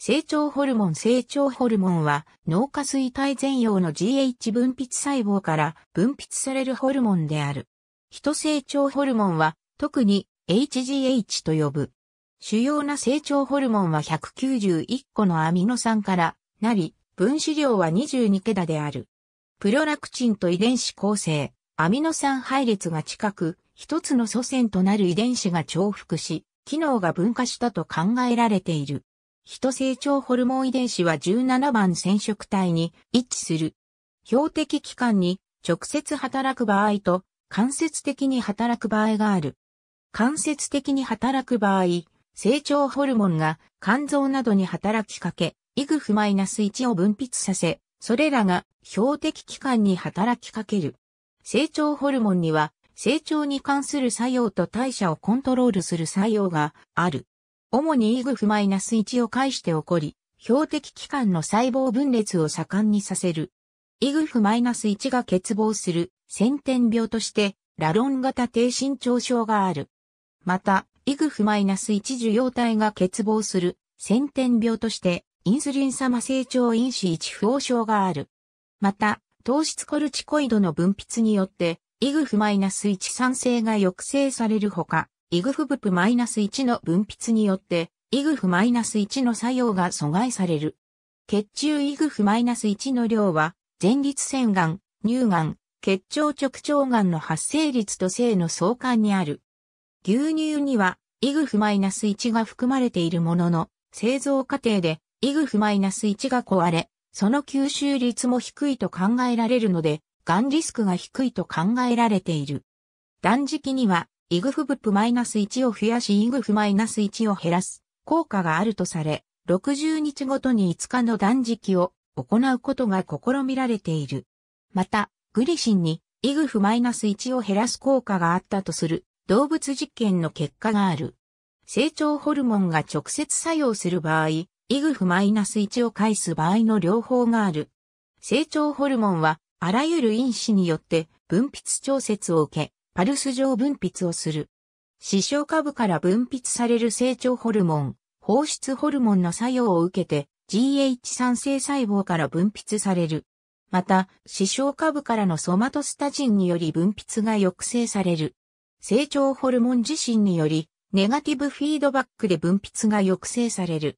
成長ホルモン成長ホルモンは脳下垂体前葉の GH 分泌細胞から分泌されるホルモンである。人成長ホルモンは特に HGH と呼ぶ。主要な成長ホルモンは191個のアミノ酸からなり、分子量は22桁である。プロラクチンと遺伝子構成、アミノ酸配列が近く、一つの祖先となる遺伝子が重複し、機能が分化したと考えられている。人成長ホルモン遺伝子は17番染色体に位置する。標的器官に直接働く場合と間接的に働く場合がある。間接的に働く場合、成長ホルモンが肝臓などに働きかけ、イグフマイナス -1 を分泌させ、それらが標的器官に働きかける。成長ホルモンには成長に関する作用と代謝をコントロールする作用がある。主にイナス1を介して起こり、標的器官の細胞分裂を盛んにさせる。イナス1が欠乏する先天病として、ラロン型低身長症がある。また、イナス1受容体が欠乏する先天病として、インスリン様成長因子1不応症がある。また、糖質コルチコイドの分泌によって、イグフ -1 酸性が抑制されるほか、イグフブプ -1 の分泌によって、イグフ -1 の作用が阻害される。血中イグフ -1 の量は、前立腺がん、乳がん、血腸直腸がんの発生率と性の相関にある。牛乳には、イグフ -1 が含まれているものの、製造過程で、イグフ -1 が壊れ、その吸収率も低いと考えられるので、がんリスクが低いと考えられている。断食には、イグフブップ -1 を増やしイグフマイナス -1 を減らす効果があるとされ、60日ごとに5日の断食を行うことが試みられている。また、グリシンにイグフマイナス -1 を減らす効果があったとする動物実験の結果がある。成長ホルモンが直接作用する場合、イグフマイナス -1 を返す場合の両方がある。成長ホルモンはあらゆる因子によって分泌調節を受け、パルス上分泌をする。視床下部から分泌される成長ホルモン、放出ホルモンの作用を受けて GH3 性細胞から分泌される。また、視床下部からのソマトスタジンにより分泌が抑制される。成長ホルモン自身により、ネガティブフィードバックで分泌が抑制される。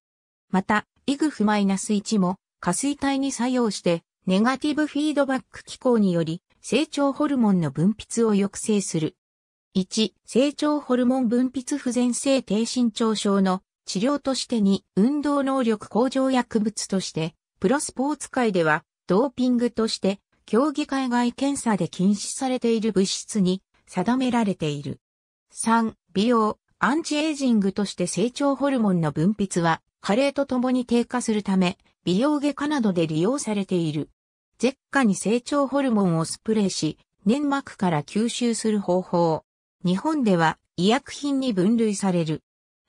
また、イグフマイナス -1 も、下垂体に作用して、ネガティブフィードバック機構により、成長ホルモンの分泌を抑制する。1、成長ホルモン分泌不全性低身長症の治療として2、運動能力向上薬物として、プロスポーツ界では、ドーピングとして、競技海外検査で禁止されている物質に定められている。3、美容、アンチエイジングとして成長ホルモンの分泌は、加齢とともに低下するため、美容外科などで利用されている。舌下に成長ホルモンをスプレーし、粘膜から吸収する方法。日本では医薬品に分類される。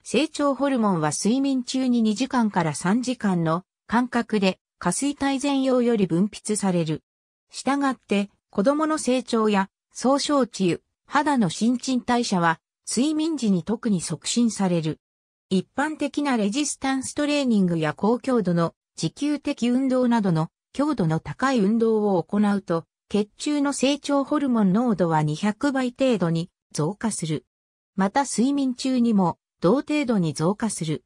成長ホルモンは睡眠中に2時間から3時間の間隔で下垂体前用より分泌される。したがって子供の成長や総焼中、肌の新陳代謝は睡眠時に特に促進される。一般的なレジスタンストレーニングや高強度の持久的運動などの強度の高い運動を行うと、血中の成長ホルモン濃度は200倍程度に増加する。また睡眠中にも同程度に増加する。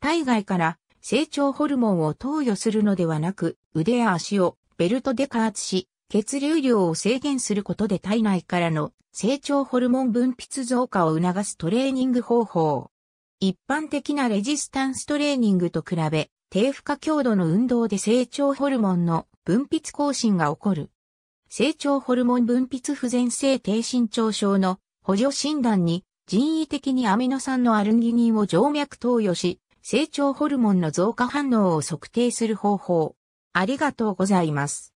体外から成長ホルモンを投与するのではなく、腕や足をベルトで加圧し、血流量を制限することで体内からの成長ホルモン分泌増加を促すトレーニング方法。一般的なレジスタンストレーニングと比べ、低負荷強度の運動で成長ホルモンの分泌更新が起こる。成長ホルモン分泌不全性低身長症の補助診断に人為的にアミノ酸のアルギニンを静脈投与し、成長ホルモンの増加反応を測定する方法。ありがとうございます。